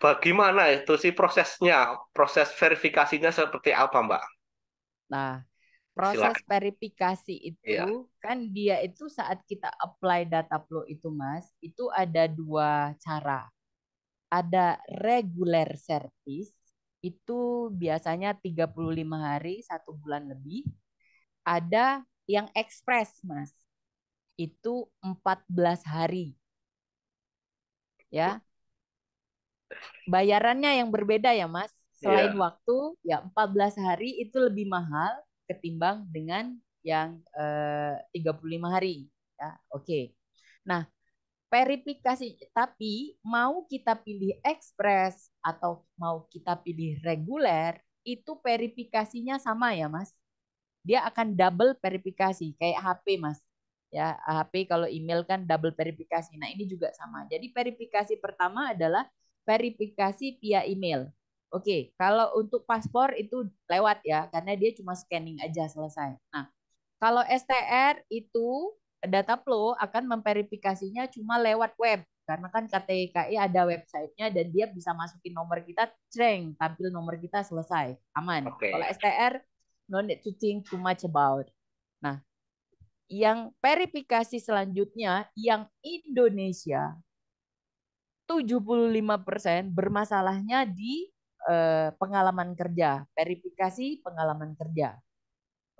bagaimana itu sih prosesnya, proses verifikasinya seperti apa, Mbak? Nah, proses Silakan. verifikasi itu ya. kan dia itu saat kita apply data flow itu, Mas, itu ada dua cara. Ada regular service itu biasanya 35 hari, satu bulan lebih. Ada yang ekspres, Mas. Itu 14 hari. Ya bayarannya yang berbeda ya Mas. Selain yeah. waktu ya 14 hari itu lebih mahal ketimbang dengan yang eh, 35 hari ya. Oke. Okay. Nah, verifikasi tapi mau kita pilih ekspres atau mau kita pilih reguler itu verifikasinya sama ya mas dia akan double verifikasi kayak HP mas ya HP kalau email kan double verifikasi nah ini juga sama jadi verifikasi pertama adalah verifikasi via email. Oke, kalau untuk paspor itu lewat ya, karena dia cuma scanning aja selesai. Nah, kalau STR itu data flow akan memverifikasinya cuma lewat web, karena kan KTKI ada websitenya dan dia bisa masukin nomor kita, ceng, tampil nomor kita selesai, aman. Okay. Kalau STR, no need to think too much about. Nah, yang verifikasi selanjutnya yang Indonesia 75% bermasalahnya di eh, pengalaman kerja, verifikasi pengalaman kerja.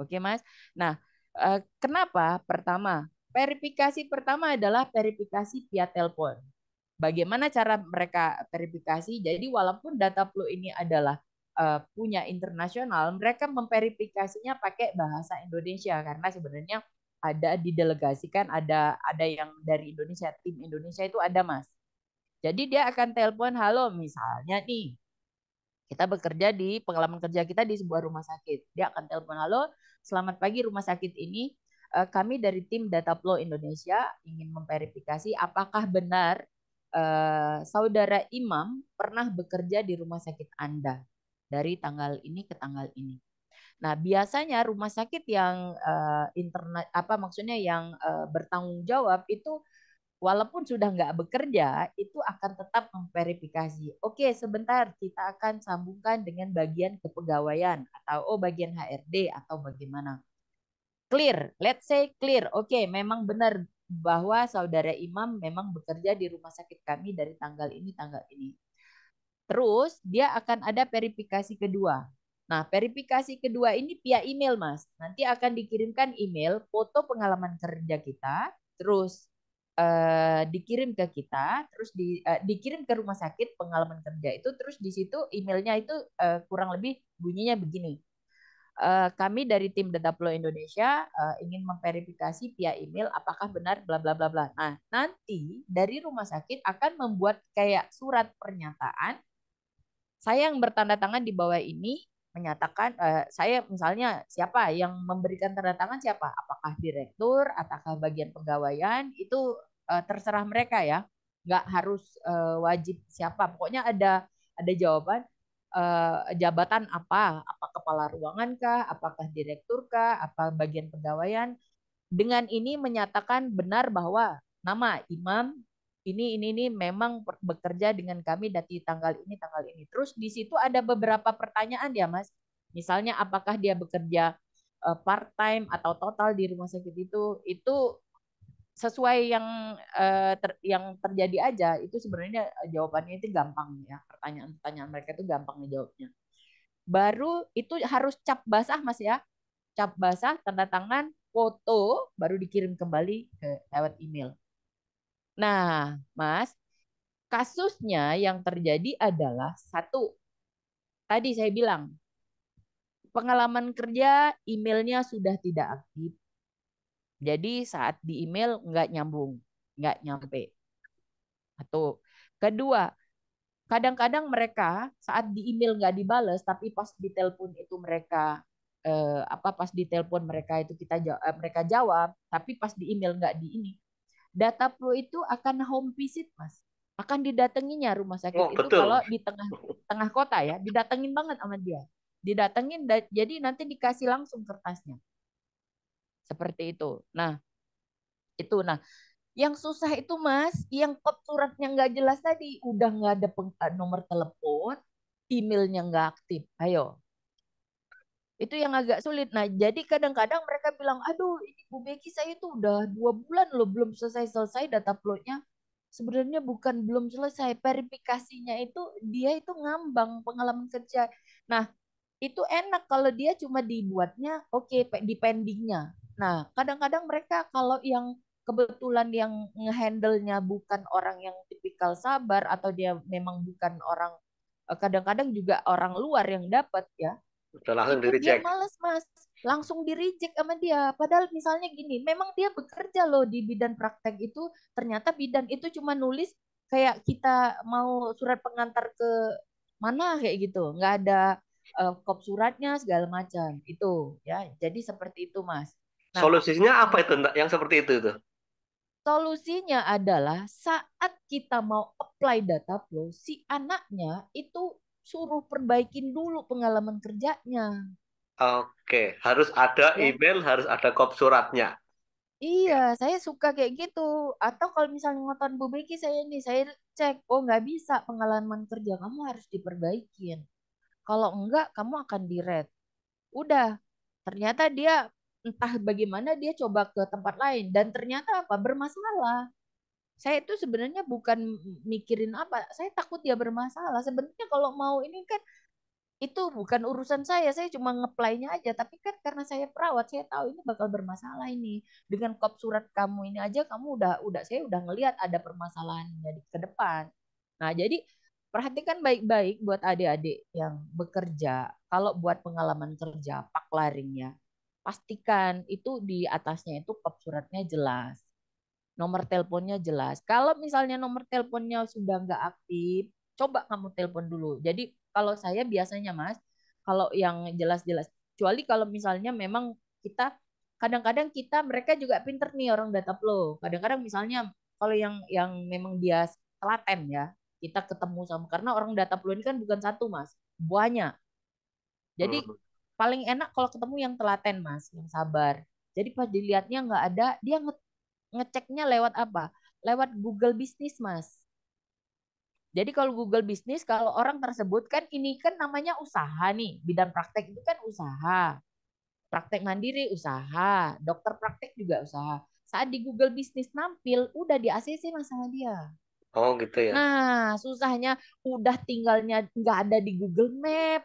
Oke, Mas. Nah, eh, kenapa? Pertama, verifikasi pertama adalah verifikasi via telepon. Bagaimana cara mereka verifikasi? Jadi walaupun data flow ini adalah eh, punya internasional, mereka memverifikasinya pakai bahasa Indonesia karena sebenarnya ada didelegasikan ada ada yang dari Indonesia tim Indonesia itu ada mas jadi dia akan telepon halo misalnya nih. Kita bekerja di pengalaman kerja kita di sebuah rumah sakit. Dia akan telepon halo, selamat pagi rumah sakit ini. Eh, kami dari tim Data Dataplo Indonesia ingin memverifikasi apakah benar eh, saudara Imam pernah bekerja di rumah sakit Anda dari tanggal ini ke tanggal ini. Nah, biasanya rumah sakit yang eh, internet apa maksudnya yang eh, bertanggung jawab itu walaupun sudah nggak bekerja, itu akan tetap memverifikasi. Oke, sebentar kita akan sambungkan dengan bagian kepegawaian atau oh bagian HRD atau bagaimana. Clear, let's say clear. Oke, memang benar bahwa saudara Imam memang bekerja di rumah sakit kami dari tanggal ini tanggal ini. Terus dia akan ada verifikasi kedua. Nah, verifikasi kedua ini via email, Mas. Nanti akan dikirimkan email foto pengalaman kerja kita, terus Eh, dikirim ke kita, terus di, uh, dikirim ke rumah sakit pengalaman kerja itu, terus di situ emailnya itu uh, kurang lebih bunyinya begini. Uh, kami dari tim Dataplo Indonesia uh, ingin memverifikasi via email apakah benar bla bla bla bla. Nah, nanti dari rumah sakit akan membuat kayak surat pernyataan saya yang bertanda tangan di bawah ini menyatakan uh, saya misalnya siapa yang memberikan tanda tangan siapa apakah direktur ataukah bagian pegawaian itu uh, terserah mereka ya nggak harus uh, wajib siapa pokoknya ada ada jawaban uh, jabatan apa apa kepala ruangan kah apakah direktur kah apa bagian pegawaian dengan ini menyatakan benar bahwa nama imam ini ini ini memang bekerja dengan kami dari tanggal ini tanggal ini terus di situ ada beberapa pertanyaan ya mas misalnya apakah dia bekerja part time atau total di rumah sakit itu itu sesuai yang uh, ter, yang terjadi aja itu sebenarnya eh, jawabannya itu gampang ya pertanyaan-pertanyaan mereka itu gampang ngejawabnya baru itu harus cap basah mas ya cap basah tanda tangan foto baru dikirim kembali ke lewat email nah mas kasusnya yang terjadi adalah satu tadi saya bilang pengalaman kerja emailnya sudah tidak aktif jadi saat di email nggak nyambung, nggak nyampe. Atau kedua, kadang-kadang mereka saat di email nggak dibales, tapi pas di telepon itu mereka eh, apa pas di telepon mereka itu kita eh, mereka jawab, tapi pas di email nggak di ini. Data pro itu akan home visit, mas akan didatenginya rumah sakit oh, itu betul. kalau di tengah tengah kota ya didatengin banget sama dia didatengin jadi nanti dikasih langsung kertasnya seperti itu. Nah, itu. Nah, yang susah itu mas, yang kop suratnya nggak jelas tadi, udah nggak ada peng, eh, nomor telepon, emailnya nggak aktif. Ayo, itu yang agak sulit. Nah, jadi kadang-kadang mereka bilang, aduh ini Bu Becky saya itu udah dua bulan loh belum selesai-selesai data uploadnya. Sebenarnya bukan belum selesai, verifikasinya itu dia itu ngambang pengalaman kerja. Nah, itu enak kalau dia cuma dibuatnya, oke okay, di pendingnya. Nah, kadang-kadang mereka kalau yang kebetulan yang ngehandle-nya bukan orang yang tipikal sabar atau dia memang bukan orang eh, kadang-kadang juga orang luar yang dapat ya. Dan langsung di reject. Dia males mas, langsung di reject sama dia. Padahal misalnya gini, memang dia bekerja loh di bidan praktek itu, ternyata bidan itu cuma nulis kayak kita mau surat pengantar ke mana kayak gitu, nggak ada uh, kop suratnya segala macam itu ya. Jadi seperti itu mas. Nah, Solusinya apa itu yang seperti itu itu? Solusinya adalah saat kita mau apply data flow, si anaknya itu suruh perbaikin dulu pengalaman kerjanya. Oke, harus ada ya. email, harus ada kop suratnya. Iya, saya suka kayak gitu. Atau kalau misalnya ngotot Bu Beki saya ini, saya cek, oh nggak bisa pengalaman kerja kamu harus diperbaikin. Kalau enggak, kamu akan diret. Udah, ternyata dia entah bagaimana dia coba ke tempat lain dan ternyata apa bermasalah saya itu sebenarnya bukan mikirin apa saya takut dia bermasalah sebenarnya kalau mau ini kan itu bukan urusan saya saya cuma ngeplaynya aja tapi kan karena saya perawat saya tahu ini bakal bermasalah ini dengan kop surat kamu ini aja kamu udah udah saya udah ngelihat ada permasalahan jadi ke depan nah jadi perhatikan baik-baik buat adik-adik yang bekerja kalau buat pengalaman kerja paklaringnya pastikan itu di atasnya itu pop suratnya jelas. Nomor teleponnya jelas. Kalau misalnya nomor teleponnya sudah nggak aktif, coba kamu telepon dulu. Jadi kalau saya biasanya Mas, kalau yang jelas-jelas. Kecuali kalau misalnya memang kita kadang-kadang kita mereka juga pinter nih orang data flow. Kadang-kadang misalnya kalau yang yang memang dia telaten ya, kita ketemu sama karena orang data flow ini kan bukan satu Mas, banyak. Jadi paling enak kalau ketemu yang telaten mas yang sabar jadi pas dilihatnya nggak ada dia nge ngeceknya lewat apa lewat Google Bisnis mas jadi kalau Google Bisnis kalau orang tersebut kan ini kan namanya usaha nih bidang praktek itu kan usaha praktek mandiri usaha dokter praktek juga usaha saat di Google Bisnis nampil udah di ACC mas sama dia Oh gitu ya. Nah susahnya udah tinggalnya nggak ada di Google Map,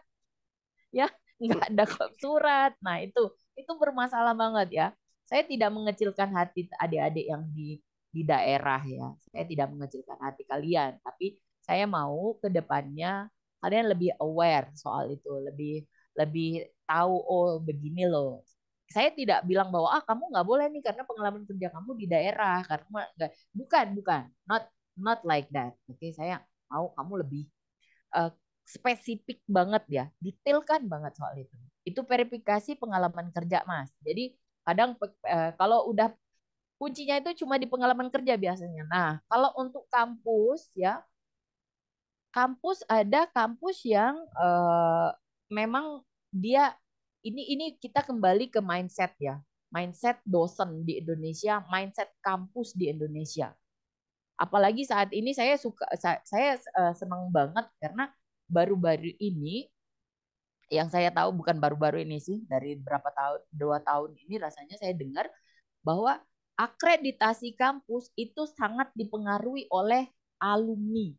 ya nggak ada kop surat. Nah itu itu bermasalah banget ya. Saya tidak mengecilkan hati adik-adik yang di di daerah ya. Saya tidak mengecilkan hati kalian, tapi saya mau ke depannya kalian lebih aware soal itu, lebih lebih tahu oh begini loh. Saya tidak bilang bahwa ah kamu nggak boleh nih karena pengalaman kerja kamu di daerah karena enggak. bukan bukan not not like that. Oke, okay, saya mau kamu lebih uh, spesifik banget ya, detail kan banget soal itu. Itu verifikasi pengalaman kerja, Mas. Jadi kadang eh, kalau udah kuncinya itu cuma di pengalaman kerja biasanya. Nah, kalau untuk kampus ya kampus ada kampus yang eh, memang dia ini ini kita kembali ke mindset ya. Mindset dosen di Indonesia, mindset kampus di Indonesia apalagi saat ini saya suka saya, saya eh, senang banget karena baru-baru ini yang saya tahu bukan baru-baru ini sih dari berapa tahun dua tahun ini rasanya saya dengar bahwa akreditasi kampus itu sangat dipengaruhi oleh alumni.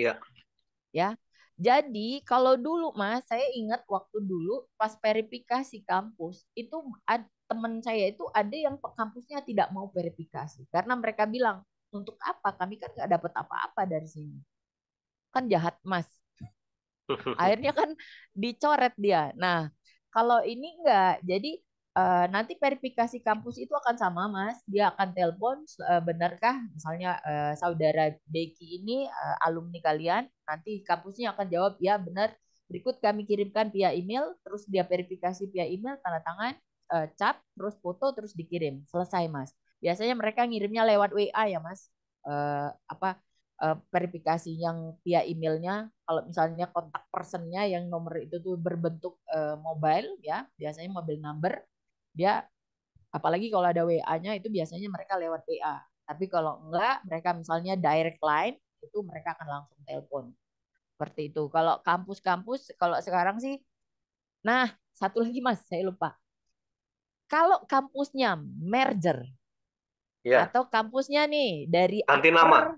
Ya. Ya. Jadi kalau dulu mas saya ingat waktu dulu pas verifikasi kampus itu teman saya itu ada yang kampusnya tidak mau verifikasi karena mereka bilang untuk apa kami kan nggak dapat apa-apa dari sini kan jahat mas. Akhirnya kan dicoret dia. Nah, kalau ini enggak, jadi uh, nanti verifikasi kampus itu akan sama mas. Dia akan telepon, uh, benarkah misalnya uh, saudara Becky ini uh, alumni kalian, nanti kampusnya akan jawab ya benar. Berikut kami kirimkan via email, terus dia verifikasi via email, tanda tangan, uh, cap, terus foto, terus dikirim. Selesai mas. Biasanya mereka ngirimnya lewat WA ya mas. Uh, apa Eh, verifikasi yang via emailnya kalau misalnya kontak personnya yang nomor itu tuh berbentuk eh, mobile ya biasanya mobile number dia apalagi kalau ada WA-nya itu biasanya mereka lewat WA tapi kalau enggak mereka misalnya direct line itu mereka akan langsung telepon seperti itu kalau kampus-kampus kalau sekarang sih nah satu lagi mas saya lupa kalau kampusnya merger ya. atau kampusnya nih dari anti nama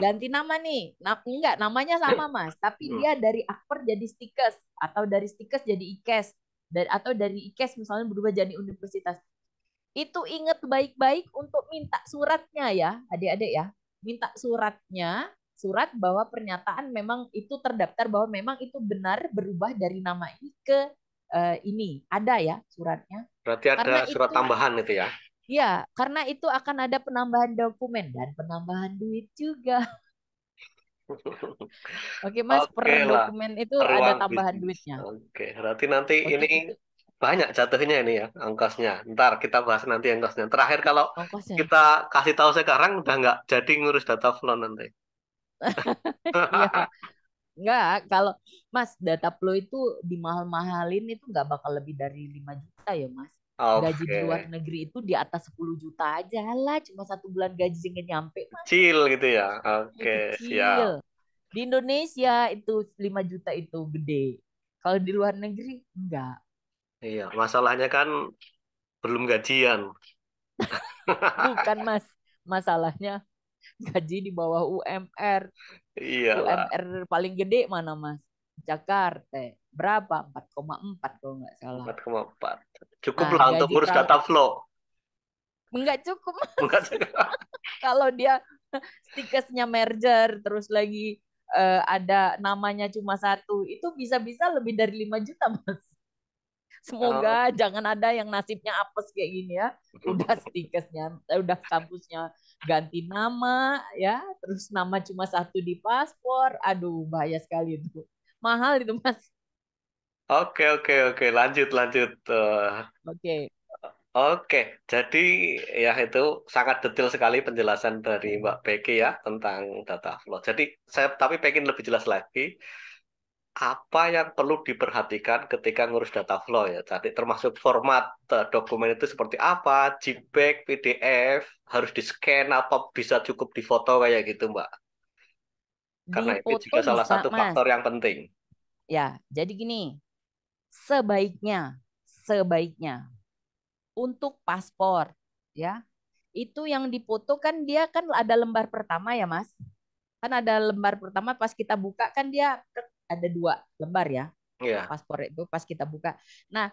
ganti nama nih. Nah, enggak, namanya sama Mas, tapi hmm. dia dari Akper jadi Stikes atau dari Stikes jadi Ikes dan atau dari Ikes misalnya berubah jadi universitas. Itu inget baik-baik untuk minta suratnya ya, Adik-adik ya. Minta suratnya, surat bahwa pernyataan memang itu terdaftar bahwa memang itu benar berubah dari nama ini ke uh, ini. Ada ya suratnya. Berarti ada Karena surat itu, tambahan itu ya Iya, karena itu akan ada penambahan dokumen dan penambahan duit juga. Oke mas, okay per lah. dokumen itu Ruang ada tambahan bisnis. duitnya. Oke, berarti nanti okay. ini banyak jatuhnya ini ya angkosnya. Ntar kita bahas nanti angkosnya. Terakhir kalau angkosnya. kita kasih tahu sekarang udah nggak jadi ngurus data flow nanti. Enggak, iya. kalau Mas data flow itu dimahal-mahalin itu nggak bakal lebih dari 5 juta ya Mas. Okay. Gaji di luar negeri itu di atas 10 juta aja lah, cuma satu bulan gaji nggak nyampe. Kecil gitu ya. Oke, okay. ya. Di Indonesia itu 5 juta itu gede. Kalau di luar negeri enggak. Iya, masalahnya kan belum gajian. Bukan, Mas. Masalahnya gaji di bawah UMR. Iya. UMR paling gede mana, Mas? Jakarta. Berapa? 4,4 kalau nggak salah. 4,4. Cukup nah, lah untuk urus data flow. Enggak cukup. Enggak cukup. kalau dia stikesnya merger terus lagi uh, ada namanya cuma satu, itu bisa-bisa lebih dari 5 juta, Mas. Semoga oh. jangan ada yang nasibnya apes kayak gini ya. Udah stikesnya, eh, udah kampusnya ganti nama ya, terus nama cuma satu di paspor. Aduh, bahaya sekali itu mahal itu mas oke oke oke lanjut lanjut eh. oke Oke, jadi ya itu sangat detail sekali penjelasan dari Mbak Peggy ya tentang data flow. Jadi saya tapi pengen lebih jelas lagi apa yang perlu diperhatikan ketika ngurus data flow ya. Jadi termasuk format eh, dokumen itu seperti apa, JPEG, PDF, harus di-scan atau bisa cukup difoto kayak gitu, Mbak. Karena itu juga salah bisa, satu faktor mas. yang penting. Ya, jadi gini, sebaiknya, sebaiknya untuk paspor, ya itu yang dipoto kan dia kan ada lembar pertama ya mas, kan ada lembar pertama pas kita buka kan dia ada dua lembar ya, ya. paspor itu pas kita buka. Nah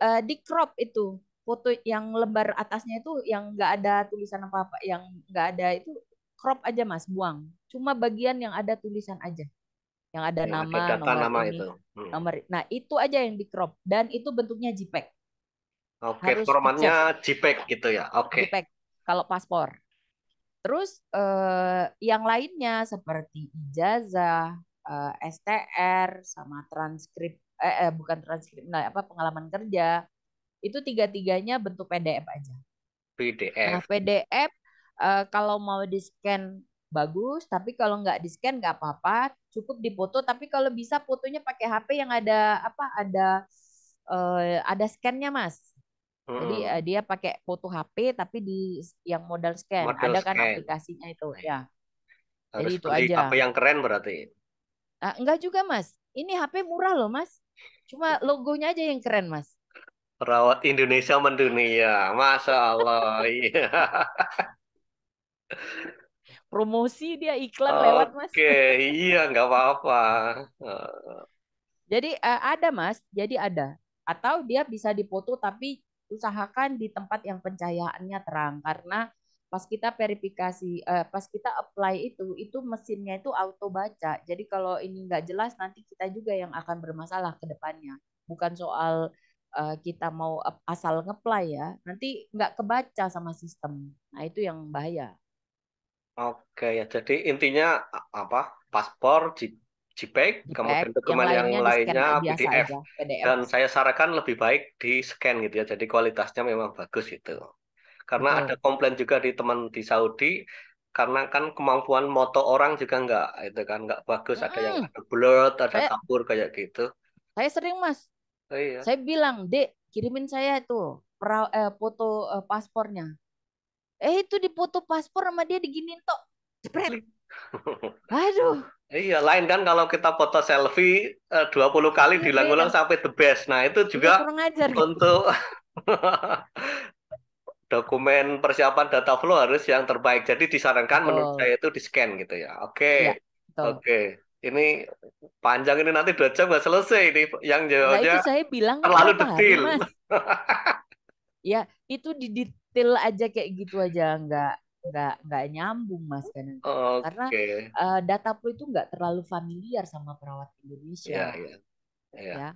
eh, di crop itu foto yang lembar atasnya itu yang nggak ada tulisan apa apa yang nggak ada itu crop aja mas buang cuma bagian yang ada tulisan aja yang ada ya, nama data nomor nama ini, itu hmm. nomor nah itu aja yang di crop dan itu bentuknya JPEG oke okay, formatnya JPEG gitu ya oke okay. JPEG kalau paspor terus eh, yang lainnya seperti ijazah eh, STR sama transkrip eh, eh bukan transkrip nah apa pengalaman kerja itu tiga tiganya bentuk PDF aja PDF nah PDF uh, kalau mau di scan bagus, tapi kalau nggak di scan nggak apa-apa, cukup dipoto. Tapi kalau bisa fotonya pakai HP yang ada apa ada uh, ada scannya mas. Hmm. Jadi uh, eh, dia pakai foto HP tapi di yang modal scan model ada kan scan. kan aplikasinya itu ya. Harus Jadi itu aja. HP yang keren berarti. Uh, enggak juga mas, ini HP murah loh mas. Cuma logonya aja yang keren mas. Perawat Indonesia mendunia, masya Allah. Iya. Promosi dia iklan okay, lewat mas. Oke, iya nggak apa-apa. Jadi uh, ada mas, jadi ada. Atau dia bisa dipoto tapi usahakan di tempat yang pencahayaannya terang karena pas kita verifikasi uh, pas kita apply itu itu mesinnya itu auto baca jadi kalau ini nggak jelas nanti kita juga yang akan bermasalah ke depannya bukan soal uh, kita mau asal ngeplay ya nanti nggak kebaca sama sistem nah itu yang bahaya Oke ya, jadi intinya apa? Paspor, JPEG, kemudian dokumen yang, yang lainnya, PDF. PDF. Dan saya sarankan lebih baik di scan gitu ya. Jadi kualitasnya memang bagus itu. Karena Betul. ada komplain juga di teman di Saudi karena kan kemampuan moto orang juga nggak itu kan nggak bagus, ada yang ada blur, ada saya, kabur kayak gitu. Saya sering, Mas. Oh, iya. Saya bilang, "Dek, kirimin saya itu eh, foto eh, paspornya." eh itu dipoto paspor sama dia diginin tok spread aduh Iya, lain kan kalau kita foto selfie eh, dua 20 kali iya, diulang-ulang iya. sampai the best. Nah, itu juga untuk dokumen persiapan data flow harus yang terbaik. Jadi disarankan oh. menurut saya itu di-scan gitu ya. Oke. Okay. Ya, Oke. Okay. Ini panjang ini nanti dua jam gak selesai ini yang jawabnya. Nah, itu saya bilang terlalu apa, detail. Ya, itu di til aja kayak gitu aja nggak nggak nggak nyambung mas kan oh, okay. karena uh, data pro itu nggak terlalu familiar sama perawat Indonesia yeah, yeah. Yeah. ya.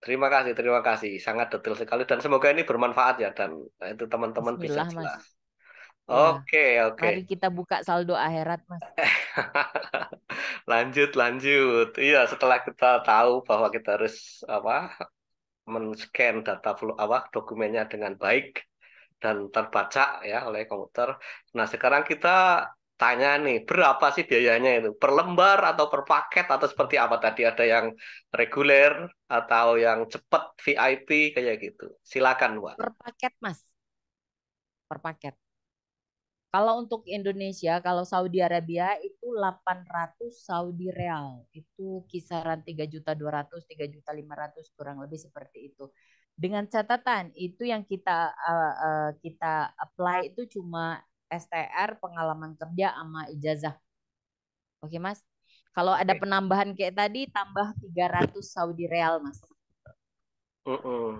Terima kasih, terima kasih. Sangat detail sekali dan semoga ini bermanfaat ya dan itu teman-teman bisa jelas. Mas. Ya. Oke, ya. oke. Mari kita buka saldo akhirat, Mas. lanjut, lanjut. Iya, setelah kita tahu bahwa kita harus apa? men-scan data awak dokumennya dengan baik dan terbaca ya oleh komputer. Nah, sekarang kita tanya nih, berapa sih biayanya itu? Per lembar atau per paket atau seperti apa tadi? Ada yang reguler atau yang cepat VIP kayak gitu. Silakan, buat. Per paket, Mas. Per paket. Kalau untuk Indonesia, kalau Saudi Arabia itu 800 Saudi Real. Itu kisaran 3 juta 200, 3 juta 500 kurang lebih seperti itu dengan catatan itu yang kita uh, uh, kita apply itu cuma STR pengalaman kerja sama ijazah oke okay, mas kalau ada penambahan kayak tadi tambah 300 Saudi real mas uh -uh.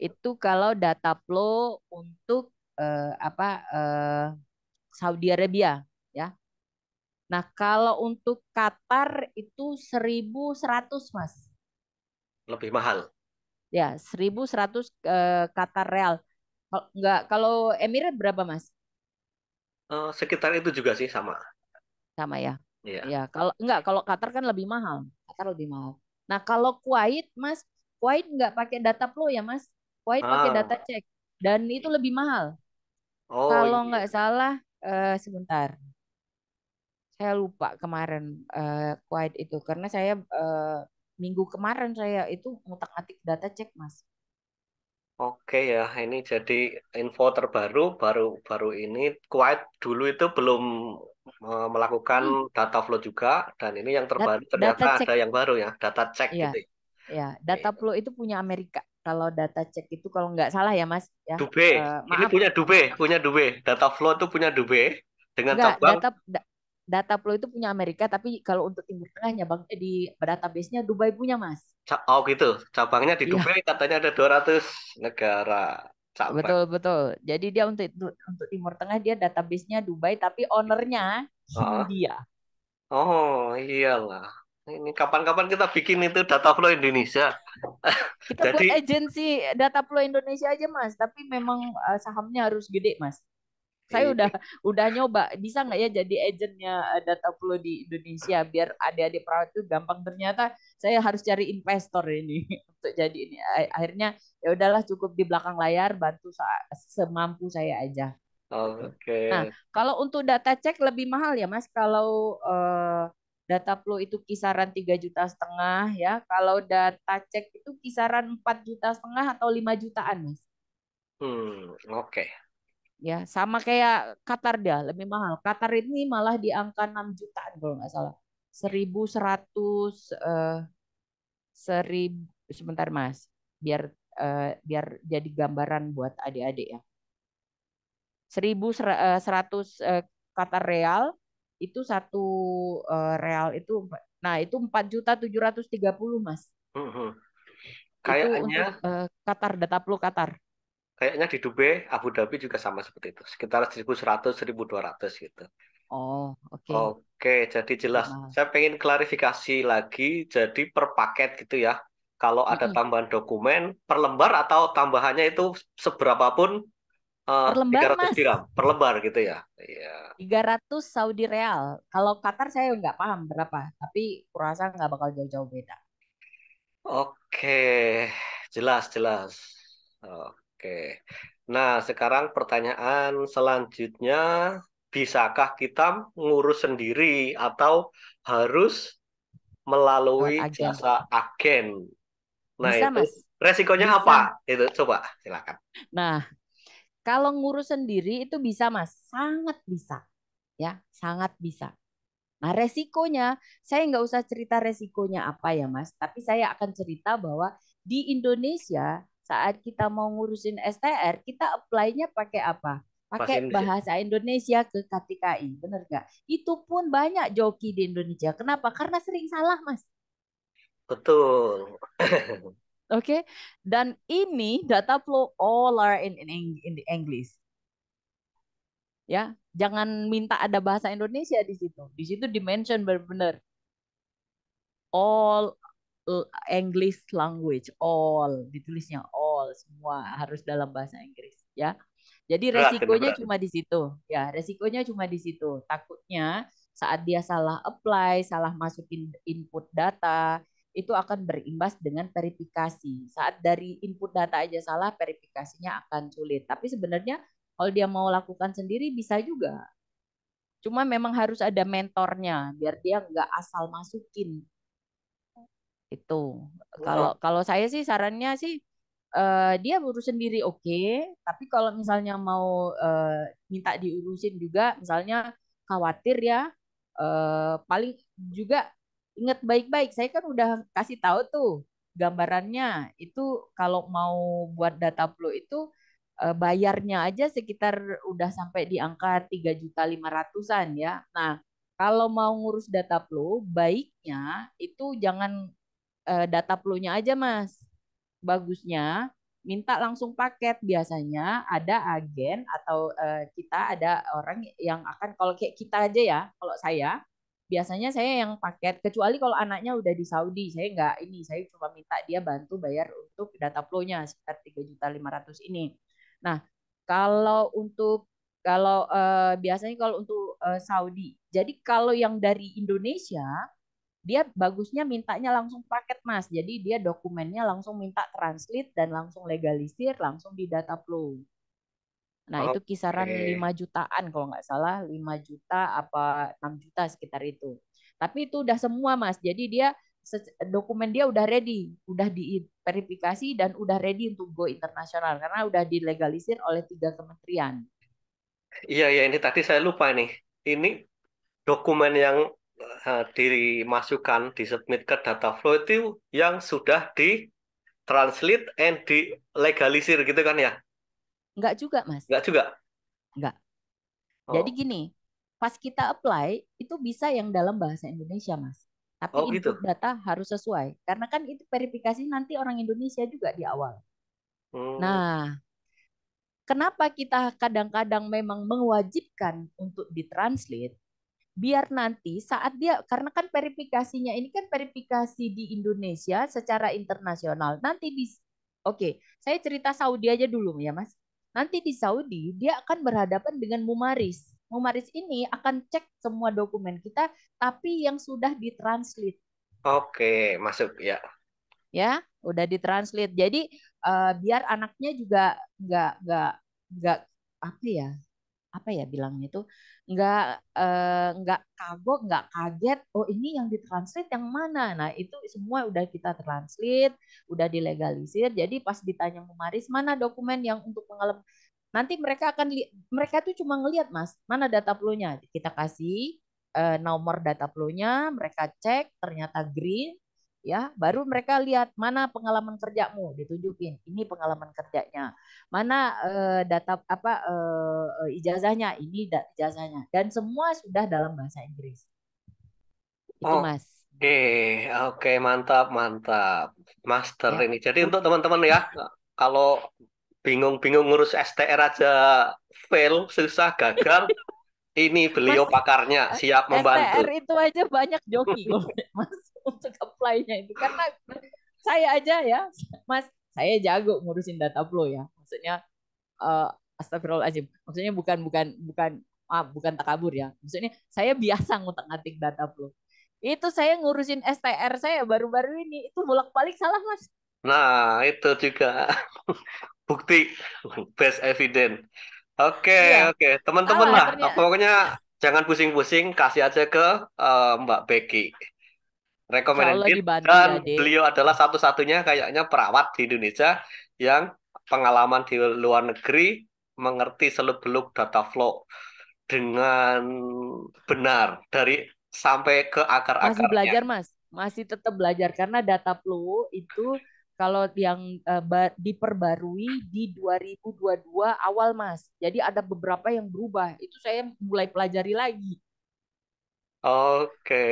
itu kalau data flow untuk uh, apa uh, Saudi Arabia ya nah kalau untuk Qatar itu 1100 mas lebih mahal ya 1100 seratus eh, Qatar real kalau enggak kalau Emirat berapa mas uh, sekitar itu juga sih sama sama ya Iya. ya kalau enggak kalau Qatar kan lebih mahal Qatar lebih mahal nah kalau Kuwait mas Kuwait enggak pakai data flow ya mas Kuwait ah. pakai data cek dan itu lebih mahal oh, kalau iya. nggak salah uh, sebentar saya lupa kemarin uh, Kuwait itu karena saya uh, minggu kemarin saya itu ngutak-atik data cek mas. Oke ya, ini jadi info terbaru baru baru ini Kuwait dulu itu belum melakukan hmm. data flow juga dan ini yang terbaru data, ternyata data ada yang baru ya, data cek ya. gitu. Ya, iya. data iya. flow itu punya Amerika. Kalau data cek itu kalau nggak salah ya Mas ya. Dube. Uh, maaf. Ini punya Dube, punya Dube. Data flow itu punya Dube dengan Enggak, cabang data da, data flow itu punya Amerika, tapi kalau untuk Timur Tengahnya banknya di database-nya Dubai punya, Mas. Oh gitu, cabangnya di iya. Dubai iya. katanya ada 200 negara. Cabang. Betul betul. Jadi dia untuk untuk Timur Tengah dia database-nya Dubai, tapi ownernya oh. India. Oh iyalah. Ini kapan-kapan kita bikin itu data flow Indonesia. Kita Jadi... buat agensi data flow Indonesia aja, Mas. Tapi memang eh, sahamnya harus gede, Mas saya iya. udah udah nyoba bisa nggak ya jadi agentnya eh, data flow di Indonesia biar adik-adik perawat itu gampang ternyata saya harus cari investor ini untuk jadi ini akhirnya ya udahlah cukup di belakang layar bantu semampu saya aja oke okay. nah kalau untuk data cek lebih mahal ya mas kalau uh, data flow itu kisaran tiga juta setengah ya kalau data cek itu kisaran empat juta setengah atau lima jutaan mas hmm oke okay ya sama kayak Qatar dia lebih mahal Qatar ini malah di angka enam jutaan kalau nggak salah 1100 eh seribu sebentar Mas biar uh, biar jadi gambaran buat adik-adik ya 1100 eh, eh, Qatar real itu satu eh, real itu nah itu empat juta tujuh 730 Mas uh hmm, -huh. Hmm. kayaknya eh, Qatar data Qatar kayaknya di Dubai, Abu Dhabi juga sama seperti itu. Sekitar 1100 1200 gitu. Oh, oke. Okay. Oke, jadi jelas. Nah. Saya pengen klarifikasi lagi jadi per paket gitu ya. Kalau ada -hmm. tambahan dokumen per lembar atau tambahannya itu seberapapun uh, per lembar, 300 Tiga dirham per lembar gitu ya. Iya. Yeah. 300 Saudi real. Kalau Qatar saya nggak paham berapa, tapi kurasa nggak bakal jauh-jauh beda. Oke, jelas jelas. Oke. Oke. Nah, sekarang pertanyaan selanjutnya, bisakah kita ngurus sendiri atau harus melalui agen. jasa agen? Nah, Bisa, itu Mas. resikonya Bisa. apa? Itu coba silakan. Nah, kalau ngurus sendiri itu bisa mas, sangat bisa, ya sangat bisa. Nah resikonya, saya nggak usah cerita resikonya apa ya mas, tapi saya akan cerita bahwa di Indonesia saat kita mau ngurusin STR, kita apply-nya pakai apa? Pakai bahasa Indonesia ke KTKI, benar nggak? Itu pun banyak joki di Indonesia. Kenapa? Karena sering salah, Mas. Betul. Oke, okay? dan ini data flow all are in in, in the English. Ya, jangan minta ada bahasa Indonesia di situ. Di situ dimension benar-benar all English language, all ditulisnya semua harus dalam bahasa Inggris ya. Jadi resikonya cuma di situ ya, resikonya cuma di situ. Takutnya saat dia salah apply, salah masukin input data, itu akan berimbas dengan verifikasi. Saat dari input data aja salah, verifikasinya akan sulit. Tapi sebenarnya kalau dia mau lakukan sendiri bisa juga. Cuma memang harus ada mentornya biar dia nggak asal masukin. Itu. Kalau kalau saya sih sarannya sih uh, dia urus sendiri oke, okay, tapi kalau misalnya mau uh, minta diurusin juga, misalnya khawatir ya, uh, paling juga ingat baik-baik. Saya kan udah kasih tahu tuh gambarannya itu kalau mau buat data flow itu uh, bayarnya aja sekitar udah sampai di angka 3 juta 500-an ya. Nah, kalau mau ngurus data flow, baiknya itu jangan data flow-nya aja, Mas bagusnya minta langsung paket biasanya ada agen atau uh, kita ada orang yang akan kalau kayak kita aja ya kalau saya biasanya saya yang paket kecuali kalau anaknya udah di Saudi saya nggak ini saya cuma minta dia bantu bayar untuk data flow-nya sekitar tiga juta lima ratus ini nah kalau untuk kalau uh, biasanya kalau untuk uh, Saudi jadi kalau yang dari Indonesia dia bagusnya mintanya langsung paket mas jadi dia dokumennya langsung minta translate dan langsung legalisir langsung di data flow nah okay. itu kisaran 5 jutaan kalau nggak salah 5 juta apa 6 juta sekitar itu tapi itu udah semua mas jadi dia dokumen dia udah ready, udah diverifikasi dan udah ready untuk go internasional karena udah dilegalisir oleh tiga kementerian. Iya iya, ini tadi saya lupa nih. Ini dokumen yang uh, dimasukkan disubmit ke data flow itu yang sudah di translate and dilegalisir gitu kan ya? Enggak juga, Mas. Enggak juga. Enggak. Oh. Jadi gini, pas kita apply itu bisa yang dalam bahasa Indonesia, Mas. Tapi oh, gitu. data harus sesuai karena kan itu verifikasi nanti orang Indonesia juga di awal. Hmm. Nah, kenapa kita kadang-kadang memang mewajibkan untuk ditranslate biar nanti saat dia karena kan verifikasinya ini kan verifikasi di Indonesia secara internasional. Nanti di Oke, okay, saya cerita Saudi aja dulu ya, Mas. Nanti di Saudi dia akan berhadapan dengan mumaris. Mumaris ini akan cek semua dokumen kita tapi yang sudah ditranslate. Oke, okay, masuk ya. Ya, udah ditranslate. Jadi uh, biar anaknya juga nggak nggak nggak apa ya apa ya bilangnya itu nggak eh, nggak kagok nggak kaget oh ini yang ditranslate yang mana nah itu semua udah kita translate udah dilegalisir jadi pas ditanya memaris mana dokumen yang untuk mengalami nanti mereka akan mereka tuh cuma ngelihat mas mana data flow-nya kita kasih eh, nomor data flow-nya mereka cek ternyata green ya baru mereka lihat mana pengalaman kerjamu ditunjukin ini pengalaman kerjanya mana eh, data apa eh, ijazahnya ini da, ijazahnya dan semua sudah dalam bahasa Inggris itu oh. mas Oke, oke, mantap, mantap. Master ya. ini. Jadi untuk teman-teman ya, kalau bingung-bingung ngurus STR aja fail, susah, gagal, ini beliau Mas, pakarnya siap membantu. STR itu aja banyak joki, Mas untuk apply-nya itu karena saya aja ya mas saya jago ngurusin data flow ya maksudnya uh, astagfirullahaladzim maksudnya bukan bukan bukan ah, bukan takabur ya maksudnya saya biasa ngutak-ngatik data flow itu saya ngurusin STR saya baru-baru ini itu bolak-balik salah mas nah itu juga bukti best evidence oke okay, iya. oke okay. teman-teman lah pokoknya jangan pusing-pusing kasih aja ke uh, Mbak Becky Rekomendasi dan beliau adalah satu-satunya kayaknya perawat di Indonesia yang pengalaman di luar negeri mengerti seluk-beluk data flow dengan benar dari sampai ke akar-akarnya. Masih belajar, Mas. Masih tetap belajar karena data flow itu kalau yang uh, diperbarui di 2022 awal Mas. Jadi ada beberapa yang berubah. Itu saya mulai pelajari lagi Oke,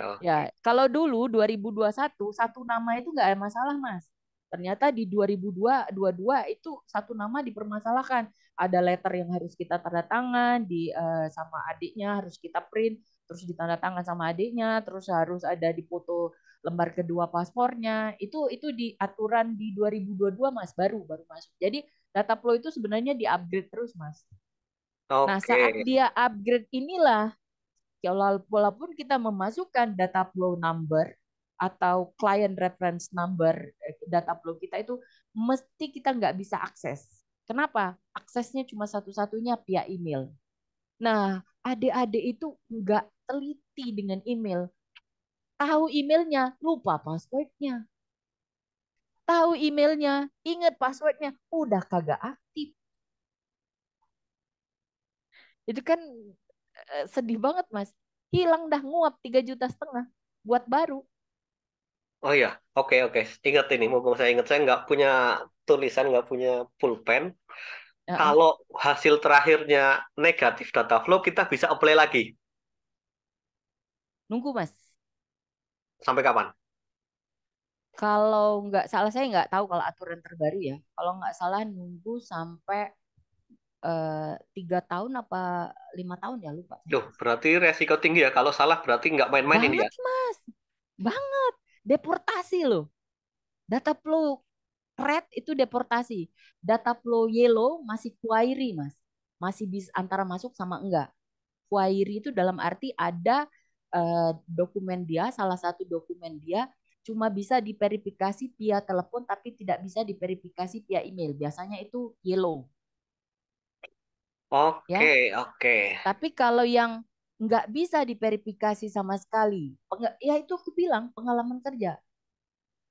oke. Ya, kalau dulu 2021 satu nama itu nggak ada masalah, Mas. Ternyata di 2022 dua itu satu nama dipermasalahkan. Ada letter yang harus kita tanda tangan di uh, sama adiknya harus kita print, terus ditanda tangan sama adiknya, terus harus ada di foto lembar kedua paspornya. Itu itu di aturan di 2022, Mas, baru baru masuk. Jadi data flow itu sebenarnya di-upgrade terus, Mas. Okay. Nah, saat dia upgrade inilah Ya, walaupun kita memasukkan data flow number atau client reference number eh, data flow kita itu mesti kita nggak bisa akses. Kenapa? Aksesnya cuma satu-satunya via email. Nah, adik-adik itu nggak teliti dengan email. Tahu emailnya, lupa passwordnya. Tahu emailnya, ingat passwordnya, udah kagak aktif. Itu kan Eh, sedih banget mas hilang dah nguap tiga juta setengah buat baru oh iya oke okay, oke okay. ingat ini mau saya ingat saya nggak punya tulisan nggak punya pulpen uh -uh. kalau hasil terakhirnya negatif data flow kita bisa apply lagi nunggu mas sampai kapan kalau nggak salah saya nggak tahu kalau aturan terbaru ya kalau nggak salah nunggu sampai Eh, tiga uh, tahun apa lima tahun ya lupa. Duh, berarti resiko tinggi ya. Kalau salah berarti nggak main-main ini ya. Mas, banget. Deportasi loh. Data flow red itu deportasi. Data flow yellow masih query mas, masih bisa antara masuk sama enggak. Query itu dalam arti ada uh, dokumen dia, salah satu dokumen dia cuma bisa diverifikasi via telepon tapi tidak bisa diverifikasi via email. Biasanya itu yellow ya. Oke, oke. Tapi kalau yang nggak bisa diverifikasi sama sekali, ya itu aku bilang pengalaman kerja.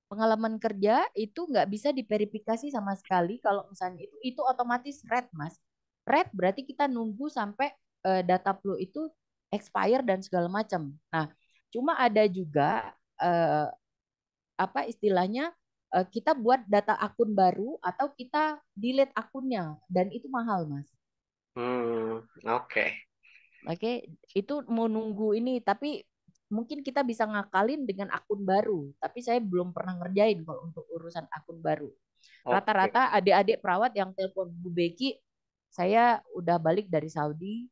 Pengalaman kerja itu nggak bisa diverifikasi sama sekali kalau misalnya itu itu otomatis red mas. Red berarti kita nunggu sampai uh, data flow itu expire dan segala macam. Nah, cuma ada juga uh, apa istilahnya uh, kita buat data akun baru atau kita delete akunnya dan itu mahal mas Hmm, oke. Oke, itu mau nunggu ini tapi mungkin kita bisa ngakalin dengan akun baru, tapi saya belum pernah ngerjain kalau untuk urusan akun baru. Rata-rata okay. adik-adik perawat yang telepon Bu Beki, saya udah balik dari Saudi,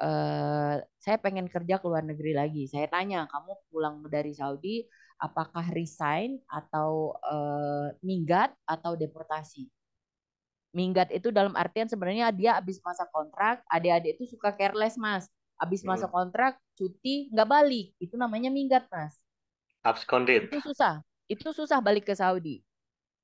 eh, saya pengen kerja ke luar negeri lagi. Saya tanya, kamu pulang dari Saudi, apakah resign atau eh, minggat atau deportasi? minggat itu dalam artian sebenarnya dia habis masa kontrak, adik-adik itu suka careless, Mas. Habis hmm. masa kontrak, cuti, nggak balik. Itu namanya minggat, Mas. Absconded. Itu susah. Itu susah balik ke Saudi.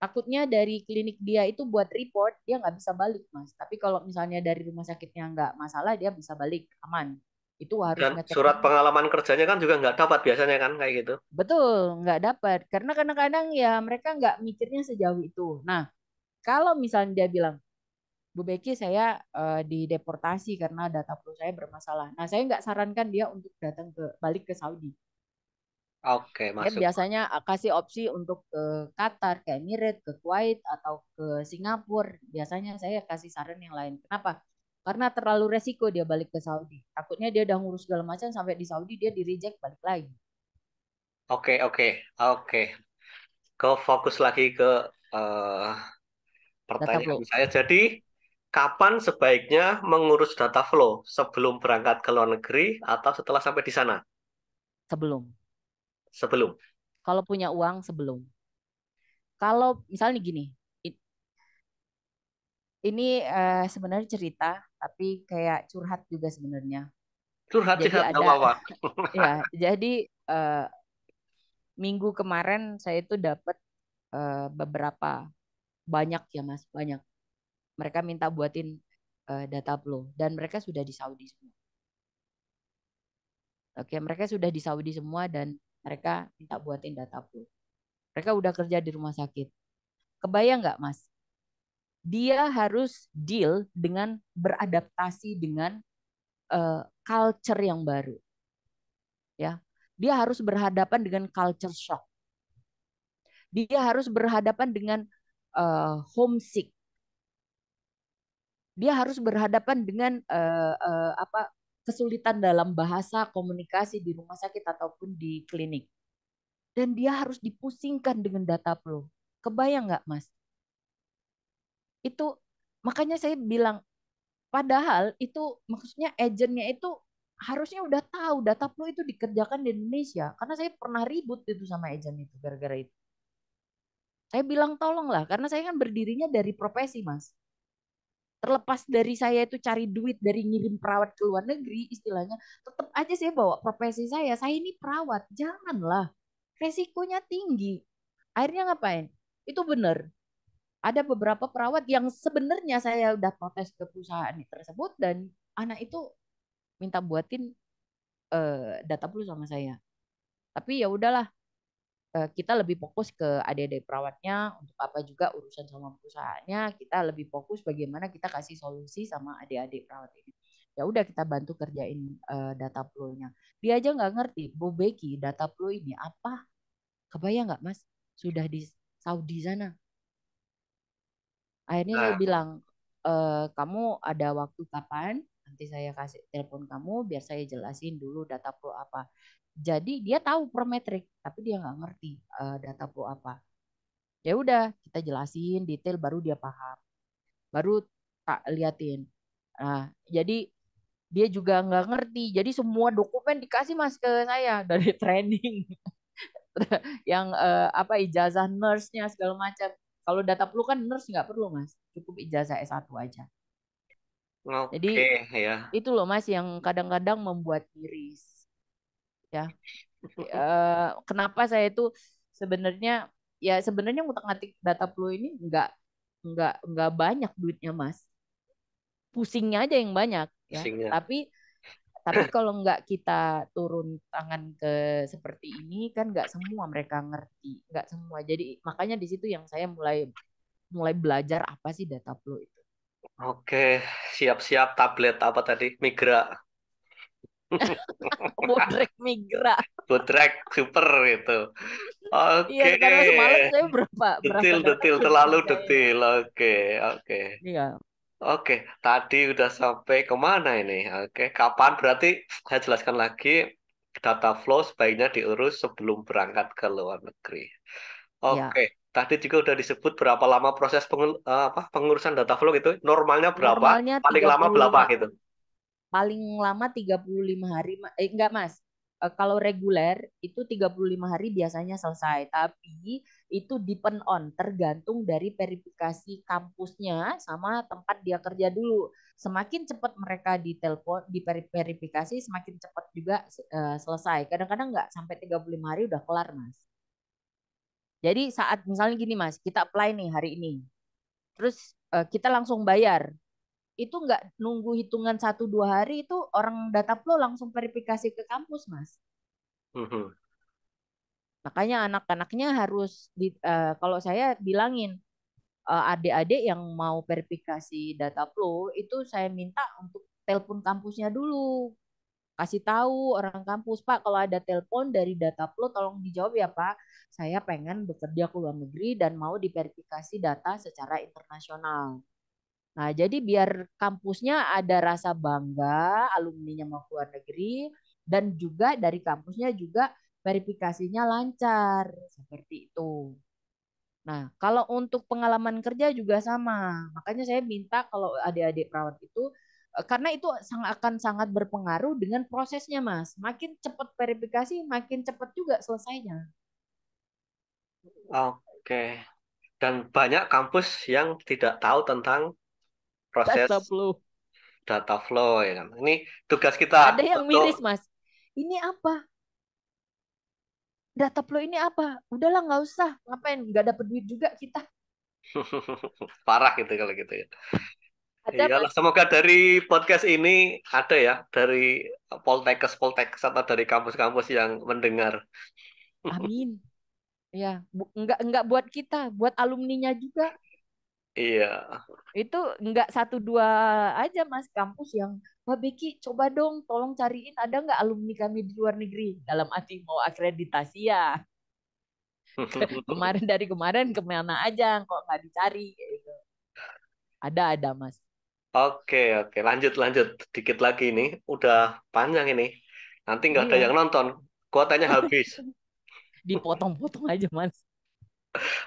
Takutnya dari klinik dia itu buat report, dia nggak bisa balik, Mas. Tapi kalau misalnya dari rumah sakitnya nggak masalah, dia bisa balik, aman. Itu harus Dan surat pengalaman kerjanya kan juga nggak dapat biasanya kan, kayak gitu. Betul, nggak dapat. Karena kadang-kadang ya mereka nggak mikirnya sejauh itu. Nah, kalau misalnya dia bilang, Bu Becky saya uh, dideportasi karena data pro saya bermasalah. Nah saya nggak sarankan dia untuk datang ke balik ke Saudi. Oke, okay, masuk. biasanya eh, kasih opsi untuk ke Qatar, ke Emirates, ke Kuwait atau ke Singapura. Biasanya saya kasih saran yang lain. Kenapa? Karena terlalu resiko dia balik ke Saudi. Takutnya dia udah ngurus segala macam sampai di Saudi dia di reject balik lagi. Oke, okay, oke, okay, oke. Okay. Kau fokus lagi ke uh, Pertanyaan saya jadi kapan sebaiknya mengurus data flow sebelum berangkat ke luar negeri atau setelah sampai di sana? Sebelum. Sebelum. Kalau punya uang sebelum. Kalau misalnya gini, ini uh, sebenarnya cerita tapi kayak curhat juga sebenarnya curhat jadi curhat ada apa ya jadi uh, minggu kemarin saya itu dapat uh, beberapa banyak ya mas banyak mereka minta buatin uh, data flow dan mereka sudah di Saudi semua oke mereka sudah di Saudi semua dan mereka minta buatin data flow mereka udah kerja di rumah sakit kebayang nggak mas dia harus deal dengan beradaptasi dengan uh, culture yang baru ya dia harus berhadapan dengan culture shock dia harus berhadapan dengan uh, homesick. Dia harus berhadapan dengan uh, uh, apa kesulitan dalam bahasa komunikasi di rumah sakit ataupun di klinik. Dan dia harus dipusingkan dengan data flow. Kebayang nggak mas? Itu makanya saya bilang padahal itu maksudnya agennya itu harusnya udah tahu data flow itu dikerjakan di Indonesia karena saya pernah ribut itu sama agen itu gara-gara itu saya bilang tolong lah, karena saya kan berdirinya dari profesi, Mas. Terlepas dari saya itu cari duit dari ngirim perawat ke luar negeri istilahnya, tetap aja saya bawa profesi saya. Saya ini perawat, janganlah. Resikonya tinggi. Akhirnya ngapain? Itu benar. Ada beberapa perawat yang sebenarnya saya udah protes ke perusahaan tersebut dan anak itu minta buatin uh, data plus sama saya. Tapi ya udahlah, Eh, kita lebih fokus ke adik-adik perawatnya untuk apa juga urusan sama perusahaannya kita lebih fokus bagaimana kita kasih solusi sama adik-adik perawat ini ya udah kita bantu kerjain uh, data flow-nya dia aja nggak ngerti Bu Becky data flow ini apa kebayang nggak mas sudah di Saudi sana akhirnya nah. saya bilang e, kamu ada waktu kapan nanti saya kasih telepon kamu biar saya jelasin dulu data flow apa jadi dia tahu per metric, tapi dia nggak ngerti uh, data pro apa. Ya udah, kita jelasin detail baru dia paham. Baru tak liatin. Nah, jadi dia juga nggak ngerti. Jadi semua dokumen dikasih mas ke saya dari training yang uh, apa ijazah nurse-nya segala macam. Kalau data perlu kan nurse nggak perlu mas, cukup ijazah S1 aja. Okay, Jadi ya. itu loh mas yang kadang-kadang membuat miris ya E, kenapa saya itu sebenarnya ya sebenarnya untuk ngatik data flow ini enggak nggak nggak banyak duitnya mas pusingnya aja yang banyak ya pusingnya. tapi tapi kalau nggak kita turun tangan ke seperti ini kan nggak semua mereka ngerti nggak semua jadi makanya di situ yang saya mulai mulai belajar apa sih data flow itu oke siap-siap tablet apa tadi migra Putrek migra. Putrek super gitu. Iya, oke. Okay. Iya, karena semalam saya berapa? Detil, detil, terlalu detil. Oke, oke. Iya. Oke, tadi udah sampai kemana ini? Oke, kapan berarti saya jelaskan lagi data flow sebaiknya diurus sebelum berangkat ke luar negeri. Iya. Oke, ya. tadi juga udah disebut berapa lama proses pengur eh, apa, pengurusan data flow itu normalnya berapa? Normalnya paling lama berapa gitu? paling lama 35 hari eh enggak Mas e, kalau reguler itu 35 hari biasanya selesai, tapi itu depend on tergantung dari verifikasi kampusnya sama tempat dia kerja dulu. Semakin cepat mereka ditelepon, diverifikasi, semakin cepat juga uh, selesai. Kadang-kadang enggak sampai 35 hari udah kelar, Mas. Jadi saat misalnya gini, Mas, kita apply nih hari ini. Terus e, kita langsung bayar itu nggak nunggu hitungan satu dua hari itu orang data flow langsung verifikasi ke kampus mas uhum. makanya anak-anaknya harus di, uh, kalau saya bilangin uh, adik-adik yang mau verifikasi data flow itu saya minta untuk telepon kampusnya dulu kasih tahu orang kampus pak kalau ada telepon dari data flow tolong dijawab ya pak saya pengen bekerja ke luar negeri dan mau diverifikasi data secara internasional Nah, jadi biar kampusnya ada rasa bangga alumninya mau keluar negeri dan juga dari kampusnya juga verifikasinya lancar seperti itu. Nah, kalau untuk pengalaman kerja juga sama. Makanya saya minta kalau adik-adik perawat itu eh, karena itu akan sangat berpengaruh dengan prosesnya, Mas. Makin cepat verifikasi, makin cepat juga selesainya. Oke. Dan banyak kampus yang tidak tahu tentang proses data flow. Data flow ya kan. Ini tugas kita. Ada yang miris, Mas. Ini apa? Data flow ini apa? Udahlah nggak usah. Ngapain? Gak dapat duit juga kita. Parah gitu kalau gitu ya. Ada Iyalah, mas... semoga dari podcast ini ada ya dari poltekes poltekes atau dari kampus-kampus yang mendengar. Amin. Ya, bu, enggak enggak buat kita, buat alumninya juga. Iya. Itu nggak satu dua aja mas kampus yang Pak Beki coba dong tolong cariin ada nggak alumni kami di luar negeri dalam arti mau akreditasi ya. kemarin dari kemarin kemana aja kok nggak dicari gitu. Ada ada mas. Oke oke lanjut lanjut dikit lagi ini udah panjang ini nanti nggak ada iya. yang nonton kuotanya habis. Dipotong-potong aja mas.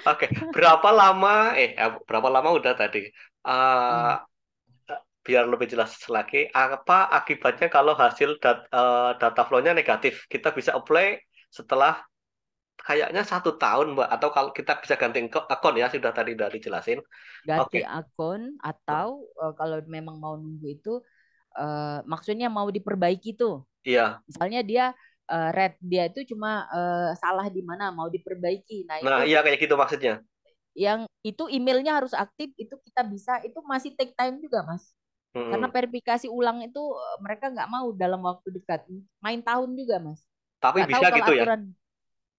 Oke, okay. berapa lama eh ya, berapa lama udah tadi? Uh, hmm. Eh, biar lebih jelas lagi, apa akibatnya kalau hasil dat, eh, data flow-nya negatif? Kita bisa apply setelah kayaknya satu tahun, Mbak. Atau kalau kita bisa ganti akun ya, sudah tadi udah dijelasin. Ganti okay. akun atau uh, kalau memang mau nunggu itu, uh, maksudnya mau diperbaiki tuh. Iya. Misalnya dia uh, eh, red dia itu cuma uh, salah di mana mau diperbaiki. Nah, nah itu, iya kayak gitu maksudnya. Yang itu emailnya harus aktif, itu kita bisa, itu masih take time juga, Mas. Hmm. Karena verifikasi ulang itu eh, mereka nggak mau dalam waktu dekat, main tahun juga, Mas. Tapi gak bisa tahu gitu ya? aturan. ya.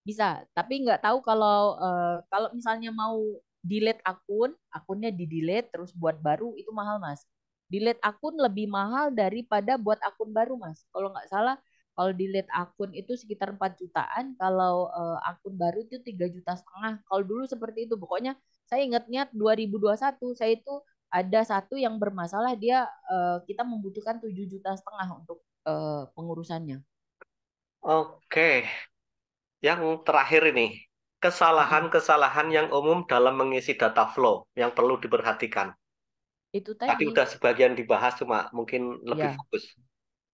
bisa, tapi nggak tahu kalau uh, kalau misalnya mau delete akun, akunnya di delete terus buat baru itu mahal, Mas. Delete akun lebih mahal daripada buat akun baru, Mas. Kalau nggak salah kalau delete akun itu sekitar 4 jutaan, kalau uh, akun baru itu 3 juta setengah. Kalau dulu seperti itu, pokoknya saya ingatnya 2021 saya itu ada satu yang bermasalah dia uh, kita membutuhkan 7 juta setengah untuk uh, pengurusannya. Oke. Yang terakhir ini, kesalahan-kesalahan yang umum dalam mengisi data flow yang perlu diperhatikan. Itu tadi. Tadi udah sebagian dibahas cuma mungkin lebih ya. fokus.